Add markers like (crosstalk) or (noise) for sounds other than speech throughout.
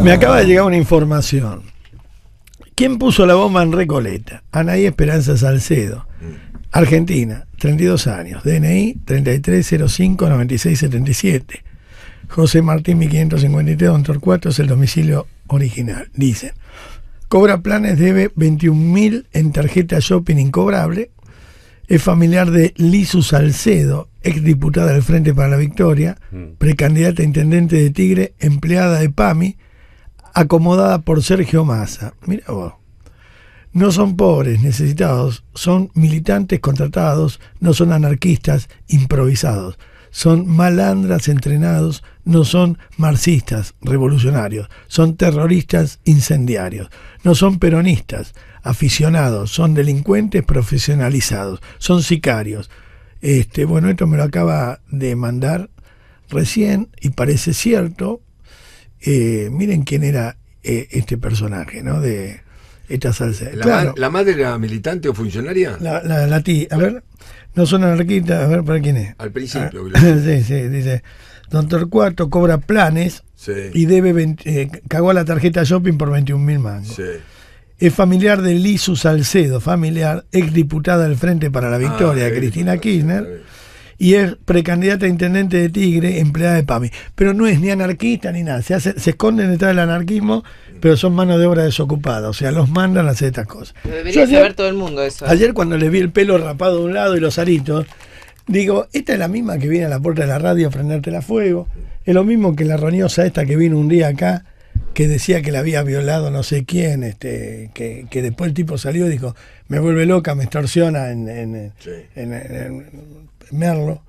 Me acaba de llegar una información. ¿Quién puso la bomba en Recoleta? Anaí Esperanza Salcedo. Argentina, 32 años. DNI 3305-9677. José Martín 1553, Don Torcuato es el domicilio original. Dicen, cobra planes, debe 21.000 en tarjeta shopping incobrable. Es familiar de Lisu Salcedo, exdiputada del Frente para la Victoria, mm. precandidata a intendente de Tigre, empleada de PAMI acomodada por Sergio Massa. Mira vos. No son pobres, necesitados, son militantes contratados, no son anarquistas, improvisados. Son malandras entrenados, no son marxistas, revolucionarios, son terroristas, incendiarios. No son peronistas, aficionados, son delincuentes profesionalizados, son sicarios. Este, bueno, esto me lo acaba de mandar recién y parece cierto, eh, miren quién era eh, este personaje, ¿no? De esta salsa. ¿La, madre era militante o funcionaria? La, la, la tía, a ver, no son anarquistas, a ver, ¿para quién es? Al principio, ah, (laughs) sí, sí, dice, don Torcuato cobra planes y debe, eh, cagó la tarjeta shopping por 21 mil mangos. Sí. Es familiar de Lisu Salcedo, familiar, ex diputada del Frente para la ah, Victoria, Cristina Kirchner y es precandidata a intendente de Tigre, empleada de PAMI. Pero no es ni anarquista ni nada. Se, esconden detrás del anarquismo, pero son manos de obra desocupada. O sea, los mandan a hacer estas cosas. debería saber todo el mundo eso. ¿eh? Ayer, cuando les vi el pelo rapado de un lado y los aritos, digo, esta es la misma que viene a la puerta de la radio a prenderte la fuego. Es lo mismo que la roñosa esta que vino un día acá que decía que la había violado no sé quién, este, que, después el tipo salió y dijo, me vuelve loca, me extorsiona en, en, Merlo.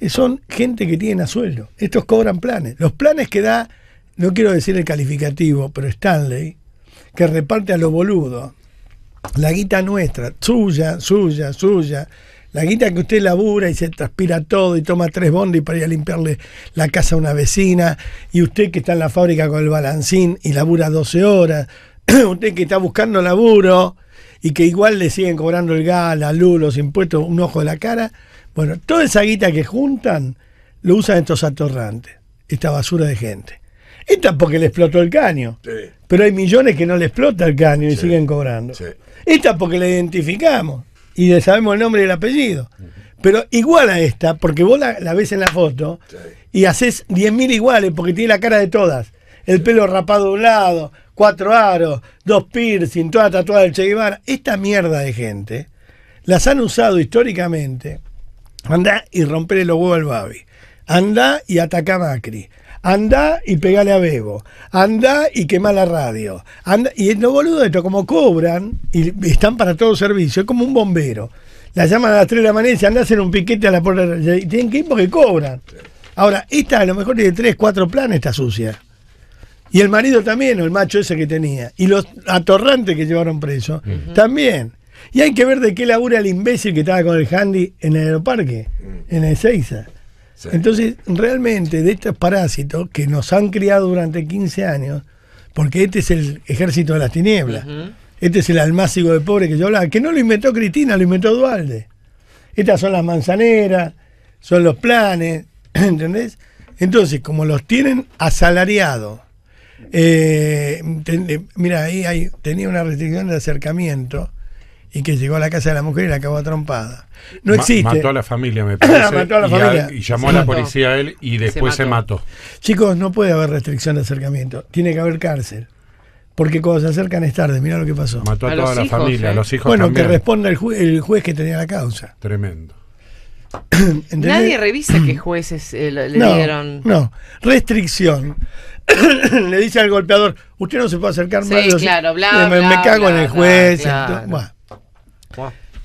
Eh, son gente que tienen a sueldo. Estos cobran planes. Los planes que da, no quiero decir el calificativo, pero Stanley, que reparte a los boludos, la guita nuestra, suya, suya, suya, la guita que usted labura y se transpira todo y toma tres bondes para ir a limpiarle la casa a una vecina, y usted que está en la fábrica con el balancín y labura 12 horas, (clears throat) usted que está buscando laburo y que igual le siguen cobrando el gas, la luz, los impuestos, un ojo de la cara, bueno, toda esa guita que juntan lo usan estos atorrantes, esta basura de gente. Esta porque le explotó el caño. Pero hay millones que no le explota el caño y siguen cobrando. Sí. Esta porque la identificamos y le sabemos el nombre y el apellido. Pero igual a esta, porque vos la, ves en la foto y haces 10.000 iguales porque tiene la cara de todas. El pelo rapado de un lado, cuatro aros, dos piercing, toda tatuada del Che Guevara. Esta mierda de gente las han usado históricamente. anda y rompele los huevos al Babi. anda y ataca a Macri. Anda y pegale a Bebo. Anda y quema la radio. Anda, y es no boludo esto, como cobran y están para todo servicio, es como un bombero. La llaman a las 3 de la mañana y anda a hacer un piquete a la puerta. Y tienen que ir porque cobran. Ahora, esta a lo mejor tiene 3, 4 planes, está sucia. Y el marido también, o el macho ese que tenía. Y los atorrantes que llevaron preso, también. Y hay que ver de qué labura el imbécil que estaba con el handy en el aeroparque, en el Seiza. Entonces, realmente de estos parásitos que nos han criado durante 15 años, porque este es el ejército de las tinieblas, este es el almácigo de pobre que yo hablaba, que no lo inventó Cristina, lo inventó Dualde. Estas son las manzaneras, son los planes, (clears throat) ¿entendés? Entonces, como los tienen asalariados, eh, eh, mira, ahí hay, tenía una restricción de acercamiento y que llegó a la casa de la mujer y la acabó trompada. No existe. Mató a la familia, me parece. (laughs) mató a la y, familia. y, llamó a la policía a él y después se mató. Chicos, no puede haber restricción de acercamiento. Tiene que haber cárcel. Porque cuando se acercan es tarde, mira lo que pasó. Mató a, toda la familia, a ¿eh? los hijos Bueno, que responda el, juez, que tenía la causa. (clears throat) Tremendo. (clears throat) Nadie revisa qué (clears throat) jueces eh, le dieron. No, restricción. le dice al golpeador, usted no se puede acercar más. Sí, claro, bla, me, cago en el juez.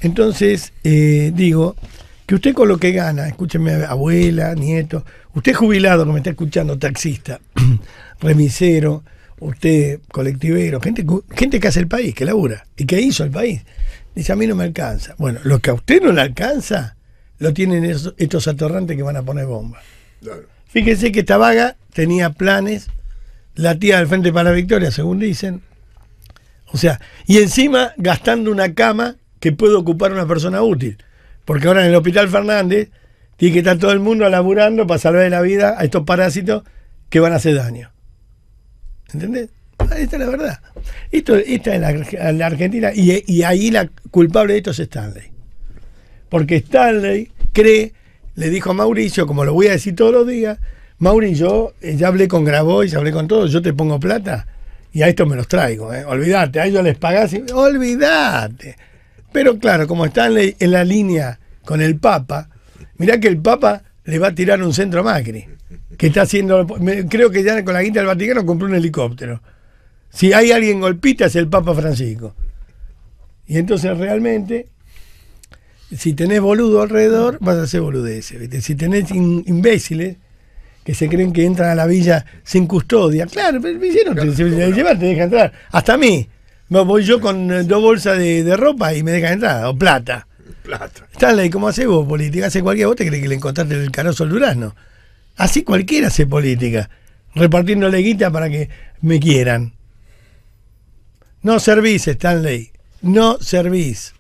Entonces, eh, digo, que usted con lo que gana, escúcheme, abuela, nieto, usted jubilado que me está escuchando, taxista, (clears throat) remisero, usted colectivero, gente, que hace el país, que labura y que hizo el país. Dice, a mí no me alcanza. Bueno, lo que a usted no le alcanza, lo tienen estos atorrantes que van a poner bomba. Fíjense que esta vaga tenía planes, la tía del Frente para la Victoria, según dicen. O sea, y encima gastando una cama que puede ocupar una persona útil. Porque ahora en el Hospital Fernández tiene que estar todo el mundo laburando para salvar la vida a estos parásitos que van a hacer daño. ¿Entendés? Ah, esta es la verdad. Esto, esta es la, Argentina y, ahí la culpable de esto es Stanley. Porque Stanley cree, le dijo a Mauricio, como lo voy a decir todos los días, Mauricio, eh, ya hablé con Grabois, hablé con todos, yo te pongo plata y a estos me los traigo. ¿eh? a ellos les pagás y... Olvídate. Pero claro, como está en la, línea con el Papa, mirá que el Papa le va a tirar un centro Macri, que está haciendo, creo que ya con la guita del Vaticano compró un helicóptero. Si hay alguien golpita es el Papa Francisco. Y entonces realmente, si tenés boludo alrededor, vas a ser boludeces. Si tenés imbéciles que se creen que entran a la villa sin custodia, claro, pero hicieron, te dejan entrar. Hasta a mí, me voy yo con eh, dos bolsas de, ropa y me dejan entrar, o plata. Plata. Stanley, ¿cómo haces vos política? Hace cualquier vos te crees que le encontraste el caro al durazno. Así cualquiera hace política, Repartiendo guita para que me quieran. No servís, Stanley. No servís.